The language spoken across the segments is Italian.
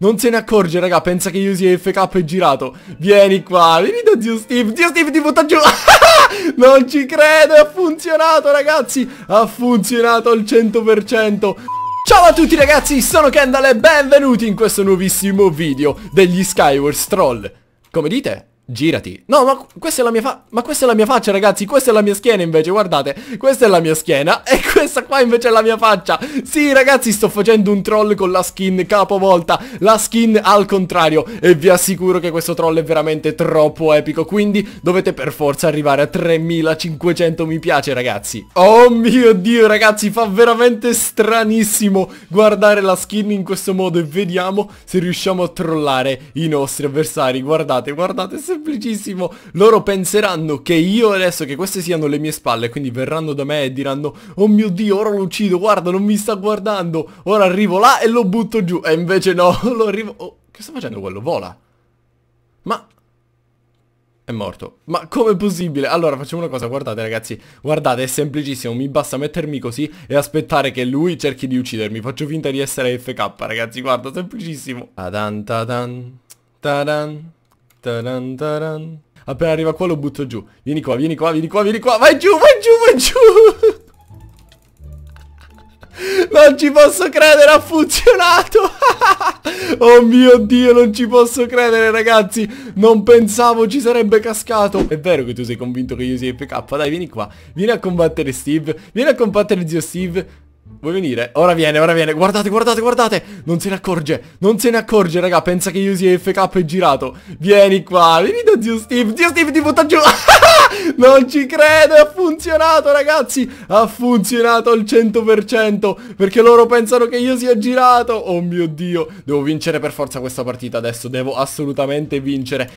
Non se ne accorge, raga, pensa che io sia FK e girato. Vieni qua, vieni da zio Steve. Zio Steve ti butta giù. non ci credo, ha funzionato, ragazzi. Ha funzionato al 100%. Ciao a tutti ragazzi, sono Kendall e benvenuti in questo nuovissimo video degli Skywars Troll. Come dite? Girati. No, ma questa è la mia fa... Ma questa è la mia faccia, ragazzi. Questa è la mia schiena, invece, guardate. Questa è la mia schiena. E questa qua, invece, è la mia faccia. Sì, ragazzi, sto facendo un troll con la skin capovolta. La skin al contrario. E vi assicuro che questo troll è veramente troppo epico. Quindi dovete per forza arrivare a 3500 mi piace, ragazzi. Oh mio Dio, ragazzi, fa veramente stranissimo guardare la skin in questo modo. E vediamo se riusciamo a trollare i nostri avversari. Guardate, guardate, se semplicissimo. Loro penseranno che io adesso, che queste siano le mie spalle, quindi verranno da me e diranno, oh mio Dio, ora lo uccido, guarda, non mi sta guardando. Ora arrivo là e lo butto giù. E invece no, lo arrivo... Oh, che sta facendo quello? Vola. Ma è morto. Ma com'è possibile? Allora facciamo una cosa, guardate ragazzi, guardate, è semplicissimo, mi basta mettermi così e aspettare che lui cerchi di uccidermi, faccio finta di essere FK ragazzi, guarda, semplicissimo. Tadan tadan, tadan. Taran taran. Appena arriva qua lo butto giù. Vieni qua, vieni qua, vieni qua, vieni qua. Vai giù, vai giù, vai giù. Non ci posso credere, ha funzionato. oh mio Dio, non ci posso credere, ragazzi. Non pensavo ci sarebbe cascato. È vero che tu sei convinto che io sia il PK. Dai, vieni qua. Vieni a combattere Steve. Vieni a combattere zio Steve. Vuoi venire? Ora viene, ora viene. Guardate, guardate, guardate. Non se ne accorge. Non se ne accorge, raga. Pensa che io sia FK e girato. Vieni qua. Vieni da zio Steve. Zio Steve ti butta giù. non ci credo. Ha funzionato, ragazzi. Ha funzionato al 100%. Perché loro pensano che io sia girato. Oh mio Dio. Devo vincere per forza questa partita adesso. Devo assolutamente vincere.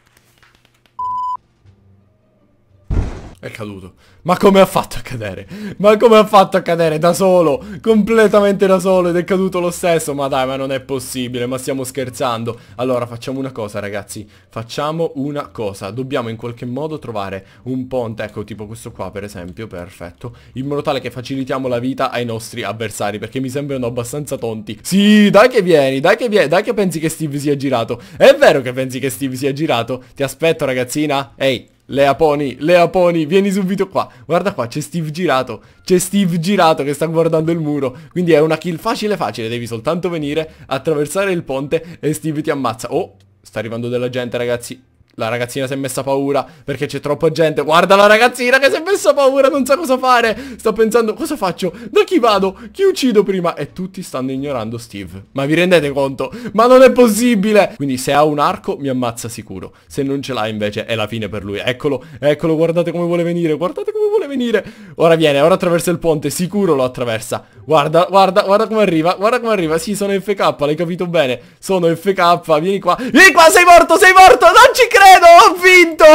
È caduto. Ma come ha fatto a cadere? Ma come ha fatto a cadere da solo? Completamente da solo ed è caduto lo stesso. Ma dai, ma non è possibile, ma stiamo scherzando. Allora, facciamo una cosa, ragazzi. Facciamo una cosa. Dobbiamo in qualche modo trovare un ponte, ecco, tipo questo qua, per esempio. Perfetto. In modo tale che facilitiamo la vita ai nostri avversari, perché mi sembrano abbastanza tonti. Sì, dai che vieni, dai che vieni, dai che pensi che Steve sia girato. È vero che pensi che Steve sia girato? Ti aspetto, ragazzina. Ehi. Lea Pony, Lea Pony, vieni subito qua. Guarda qua, c'è Steve girato. C'è Steve girato che sta guardando il muro. Quindi è una kill facile facile. Devi soltanto venire, attraversare il ponte e Steve ti ammazza. Oh, sta arrivando della gente, ragazzi. La ragazzina si è messa paura perché c'è troppa gente. Guarda la ragazzina che si è messa paura, non sa cosa fare. Sto pensando, cosa faccio? Da chi vado? Chi uccido prima? E tutti stanno ignorando Steve. Ma vi rendete conto? Ma non è possibile! Quindi se ha un arco mi ammazza sicuro. Se non ce l'ha invece è la fine per lui. Eccolo, eccolo, guardate come vuole venire, guardate come vuole venire. Ora viene, ora attraversa il ponte, sicuro lo attraversa. Guarda, guarda, guarda come arriva, guarda come arriva. Sì, sono FK, l'hai capito bene. Sono FK, vieni qua. Vieni qua, sei morto, sei morto, non ci credo! credo, ho vinto!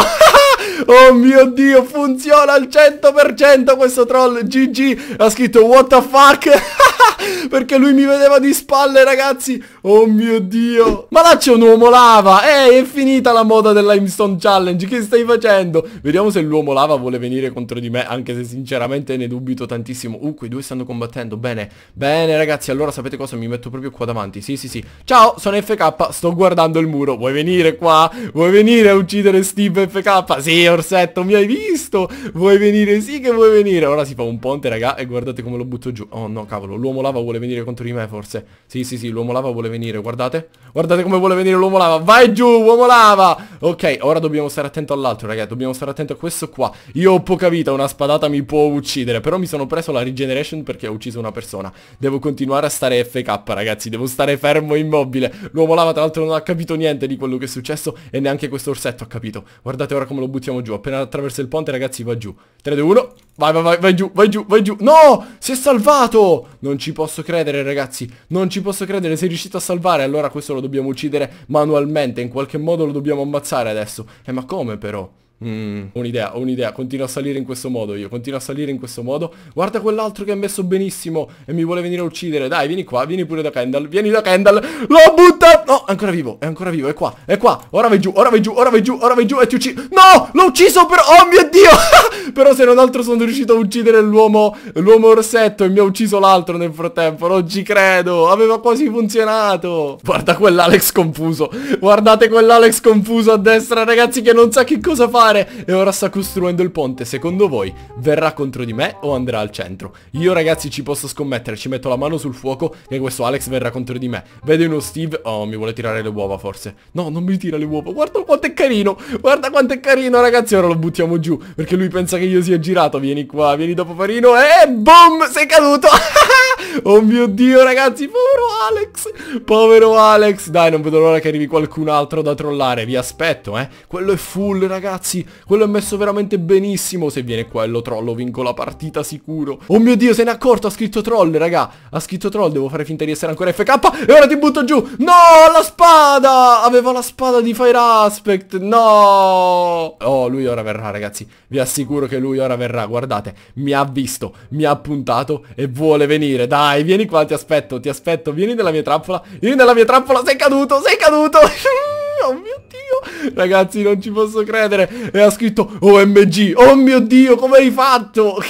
oh mio Dio, funziona al 100% questo troll GG Ha scritto what the fuck Perché lui mi vedeva di spalle ragazzi Oh mio Dio Ma là c'è un uomo lava Ehi, è finita la moda del Limestone Challenge Che stai facendo? Vediamo se l'uomo lava vuole venire contro di me Anche se sinceramente ne dubito tantissimo Uh, quei due stanno combattendo Bene, bene ragazzi Allora sapete cosa? Mi metto proprio qua davanti Sì, sì, sì Ciao, sono FK Sto guardando il muro Vuoi venire qua? Vuoi venire? venire a uccidere Steve FK? Sì, Orsetto, mi hai visto? Vuoi venire? Sì che vuoi venire. Ora si fa un ponte, raga, e guardate come lo butto giù. Oh no, cavolo, l'uomo lava vuole venire contro di me, forse. Sì, sì, sì, l'uomo lava vuole venire, guardate. Guardate come vuole venire l'uomo lava. Vai giù, uomo lava! Ok, ora dobbiamo stare attento all'altro, raga. Dobbiamo stare attento a questo qua. Io ho poca vita, una spadata mi può uccidere. Però mi sono preso la regeneration perché ho ucciso una persona. Devo continuare a stare FK, ragazzi. Devo stare fermo e immobile. L'uomo lava, tra l'altro, non ha capito niente di quello che è successo e neanche questo questo orsetto ha capito Guardate ora come lo buttiamo giù Appena attraverso il ponte ragazzi va giù 3, 2, 1 Vai vai vai vai giù vai giù vai giù No si è salvato Non ci posso credere ragazzi Non ci posso credere Sei riuscito a salvare Allora questo lo dobbiamo uccidere manualmente In qualche modo lo dobbiamo ammazzare adesso Eh ma come però? Mm, ho un'idea, ho un'idea, continuo a salire in questo modo io, continuo a salire in questo modo Guarda quell'altro che ha messo benissimo e mi vuole venire a uccidere Dai, vieni qua, vieni pure da Kendall, vieni da Kendall L'ho buttato! Aiuto! No, è ancora vivo, è ancora vivo, è qua, è qua. Ora vai giù, ora vai giù, ora vai giù, ora vai giù e ti uccido. No! L'ho ucciso però! Oh mio Dio! però se non altro sono riuscito a uccidere l'uomo, l'uomo orsetto e mi ha ucciso l'altro nel frattempo. Non ci credo, aveva quasi funzionato. Guarda quell'Alex confuso. Guardate quell'Alex confuso a destra, ragazzi, che non sa che cosa fare. E ora sta costruendo il ponte. Secondo voi verrà contro di me o andrà al centro? Io, ragazzi, ci posso scommettere, ci metto la mano sul fuoco che questo Alex verrà contro di me. Vedo uno Steve... Oh, mi vuole tirare le uova forse. No, non mi tira le uova. Guarda quanto è carino. Guarda quanto è carino, ragazzi. Ora lo buttiamo giù. Perché lui pensa che io sia girato. Vieni qua, vieni dopo Farino. E boom, sei caduto. Oh mio Dio, ragazzi, povero Alex. Povero Alex. Dai, non vedo l'ora che arrivi qualcun altro da trollare. Vi aspetto, eh. Quello è full, ragazzi. Quello è messo veramente benissimo. Se viene quello, trollo, vinco la partita sicuro. Oh mio Dio, se ne è accorto. Ha scritto troll, raga. Ha scritto troll. Devo fare finta di essere ancora FK. E ora ti butto giù. No, la spada. Aveva la spada di Fire Aspect. No. Oh, lui ora verrà, ragazzi. Vi assicuro che lui ora verrà. Guardate, mi ha visto, mi ha puntato e vuole venire. Dai. Dai, vieni qua, ti aspetto, ti aspetto. Vieni nella mia trappola. Vieni nella mia trappola. Sei caduto, sei caduto. oh mio Dio. Ragazzi, non ci posso credere. E ha scritto OMG. Oh mio Dio, come hai fatto?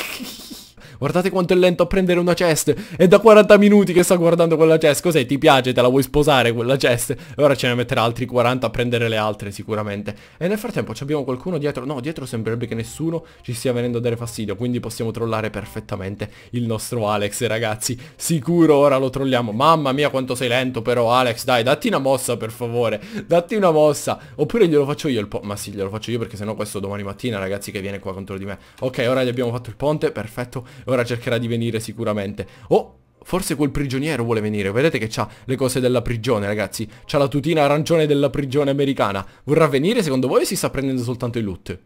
Guardate quanto è lento a prendere una chest. È da 40 minuti che sta guardando quella chest. Cos'è? Ti piace? Te la vuoi sposare quella chest? E ora ce ne metterà altri 40 a prendere le altre sicuramente. E nel frattempo abbiamo qualcuno dietro. No, dietro sembrerebbe che nessuno ci stia venendo a dare fastidio. Quindi possiamo trollare perfettamente il nostro Alex, ragazzi. Sicuro ora lo trolliamo. Mamma mia quanto sei lento però, Alex. Dai, datti una mossa per favore. Datti una mossa. Oppure glielo faccio io il po'. Ma sì, glielo faccio io perché sennò questo domani mattina, ragazzi, che viene qua contro di me. Ok, ora gli abbiamo fatto il ponte. Perfetto ora cercherà di venire sicuramente. Oh, Forse quel prigioniero vuole venire, vedete che c'ha le cose della prigione ragazzi C'ha la tutina arancione della prigione americana Vorrà venire secondo voi o si sta prendendo soltanto il loot?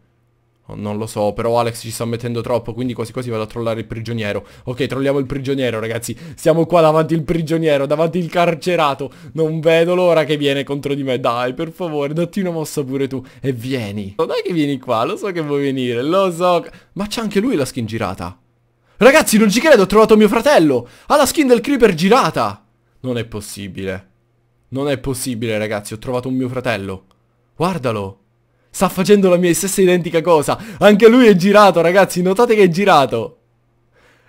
Oh, non lo so, però Alex ci sta mettendo troppo, quindi quasi quasi vado a trollare il prigioniero Ok, trolliamo il prigioniero ragazzi Siamo qua davanti il prigioniero, davanti il carcerato Non vedo l'ora che viene contro di me Dai, per favore, datti una mossa pure tu E vieni Dai che vieni qua, lo so che vuoi venire, lo so Ma c'è anche lui la skin girata Ragazzi, non ci credo, ho trovato mio fratello. Ha la skin del creeper girata. Non è possibile. Non è possibile, ragazzi, ho trovato un mio fratello. Guardalo. Sta facendo la mia stessa identica cosa. Anche lui è girato, ragazzi, notate che è girato.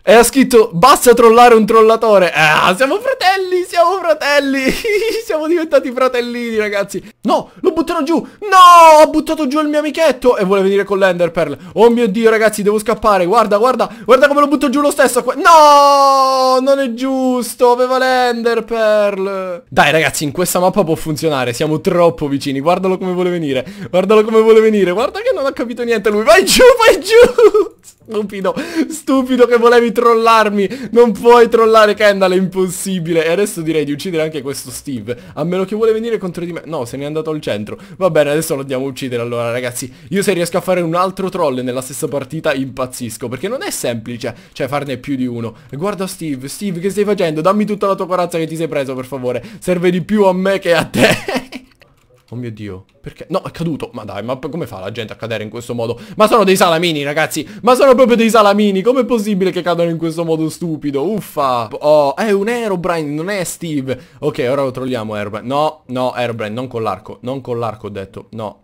E ha scritto, basta trollare un trollatore. Ah, siamo fratelli, siamo fratelli. siamo diventati fratellini, ragazzi. No, lo buttano giù. No, ho buttato giù il mio amichetto. E vuole venire con l'Ender Pearl. Oh mio Dio, ragazzi, devo scappare. Guarda, guarda, guarda come lo butto giù lo stesso. No, non è giusto. Aveva l'Ender Pearl. Dai, ragazzi, in questa mappa può funzionare. Siamo troppo vicini. Guardalo come vuole venire. Guardalo come vuole venire. Guarda che non ha capito niente lui. Vai giù, vai giù. Stupido, stupido che volevi trollarmi Non puoi trollare Kendall, è impossibile E adesso direi di uccidere anche questo Steve A meno che vuole venire contro di me No, se n'è andato al centro Va bene, adesso lo andiamo a uccidere allora ragazzi Io se riesco a fare un altro troll nella stessa partita impazzisco Perché non è semplice, cioè farne più di uno e Guarda Steve, Steve che stai facendo? Dammi tutta la tua corazza che ti sei preso per favore Serve di più a me che a te Oh mio Dio, perché? No, è caduto. Ma dai, ma come fa la gente a cadere in questo modo? Ma sono dei salamini, ragazzi. Ma sono proprio dei salamini. Com'è possibile che cadano in questo modo stupido? Uffa. Oh, è un Aerobrine, non è Steve. Ok, ora lo trolliamo Aerobrine. No, no, Aerobrine, non con l'arco. Non con l'arco, ho detto. No,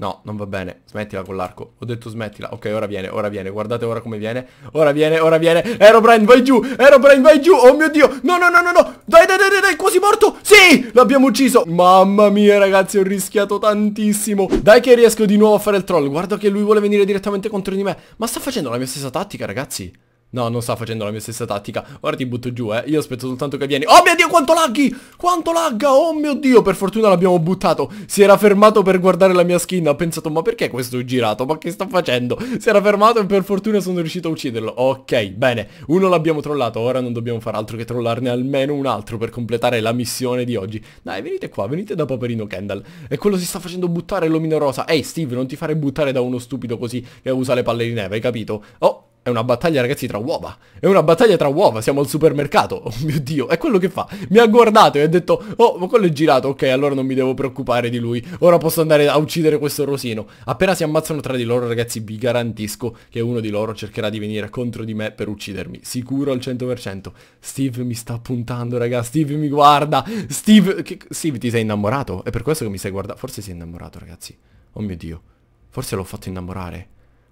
No, non va bene. Smettila con l'arco. Ho detto smettila. Ok, ora viene, ora viene. Guardate ora come viene. Ora viene, ora viene. Aerobrand, vai giù. Aerobrand, vai giù. Oh mio Dio. No, no, no, no, no. Dai, dai, dai, dai, quasi morto. Sì, l'abbiamo ucciso. Mamma mia, ragazzi, ho rischiato tantissimo. Dai che riesco di nuovo a fare il troll. Guarda che lui vuole venire direttamente contro di me. Ma sta facendo la mia stessa tattica, ragazzi. No, non sta facendo la mia stessa tattica. Ora ti butto giù, eh. Io aspetto soltanto che vieni. Oh mio Dio, quanto laghi! Quanto lagga! Oh mio Dio, per fortuna l'abbiamo buttato. Si era fermato per guardare la mia skin. Ha pensato, ma perché questo è girato? Ma che sta facendo? Si era fermato e per fortuna sono riuscito a ucciderlo. Ok, bene. Uno l'abbiamo trollato. Ora non dobbiamo far altro che trollarne almeno un altro per completare la missione di oggi. Dai, venite qua. Venite da Paperino Kendall. E quello si sta facendo buttare l'omino rosa. Ehi, hey, Steve, non ti fare buttare da uno stupido così che usa le palle di neve, hai capito? Oh, è una battaglia, ragazzi, tra uova. È una battaglia tra uova. Siamo al supermercato. Oh mio Dio, è quello che fa. Mi ha guardato e ha detto, oh, ma quello è girato. Ok, allora non mi devo preoccupare di lui. Ora posso andare a uccidere questo rosino. Appena si ammazzano tra di loro, ragazzi, vi garantisco che uno di loro cercherà di venire contro di me per uccidermi. Sicuro al 100%. Steve mi sta puntando, ragazzi. Steve mi guarda. Steve... Che... Steve, ti sei innamorato? È per questo che mi sei guardato. Forse sei innamorato, ragazzi. Oh mio Dio. Forse l'ho fatto innamorare.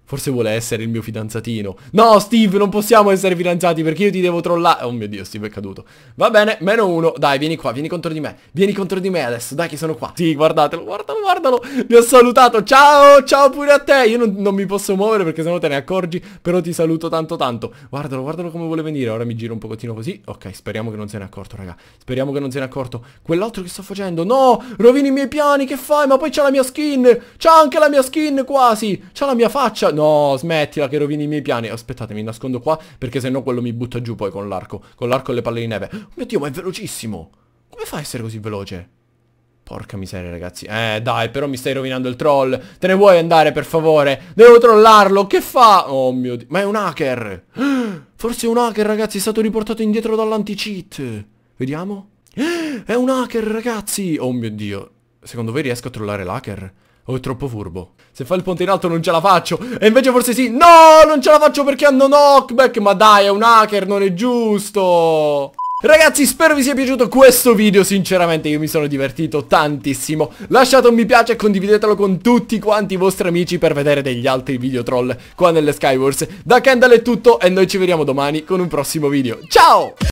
Forse vuole essere il mio fidanzatino. No, Steve, non possiamo essere fidanzati perché io ti devo trollare. Oh mio Dio, Steve è caduto. Va bene, meno uno. Dai, vieni qua, vieni contro di me. Vieni contro di me adesso, dai che sono qua. Sì, guardatelo, guardalo, guardalo. Vi ho salutato. Ciao, ciao pure a te. Io non, non mi posso muovere perché sennò te ne accorgi. Però ti saluto tanto tanto. Guardalo, guardalo come vuole venire. Ora mi giro un pochettino così. Ok, speriamo che non se ne accorto, raga. Speriamo che non se ne accorto. Quell'altro che sto facendo. No, rovini i miei piani, che fai? Ma poi c'ha la mia skin. C'ha anche la mia skin quasi. C'ha la mia faccia no, smettila che rovini i miei piani. Aspettate, mi nascondo qua perché sennò quello mi butta giù poi con l'arco. Con l'arco e le palle di neve. Oh, mio Dio, ma è velocissimo. Come fa a essere così veloce? Porca miseria ragazzi Eh dai però mi stai rovinando il troll Te ne vuoi andare per favore Devo trollarlo Che fa? Oh mio dio Ma è un hacker Forse è un hacker ragazzi È stato riportato indietro dall'anti-cheat Vediamo È un hacker ragazzi Oh mio dio Secondo voi riesco a trollare l'hacker? O oh, è troppo furbo? Se fa il ponte in alto non ce la faccio. E invece forse sì. No, non ce la faccio perché hanno knockback. Ma dai, è un hacker, non è giusto. Ragazzi spero vi sia piaciuto questo video Sinceramente io mi sono divertito tantissimo Lasciate un mi piace e condividetelo con tutti quanti i vostri amici Per vedere degli altri video troll qua nelle Skywars Da Kendall è tutto e noi ci vediamo domani con un prossimo video Ciao!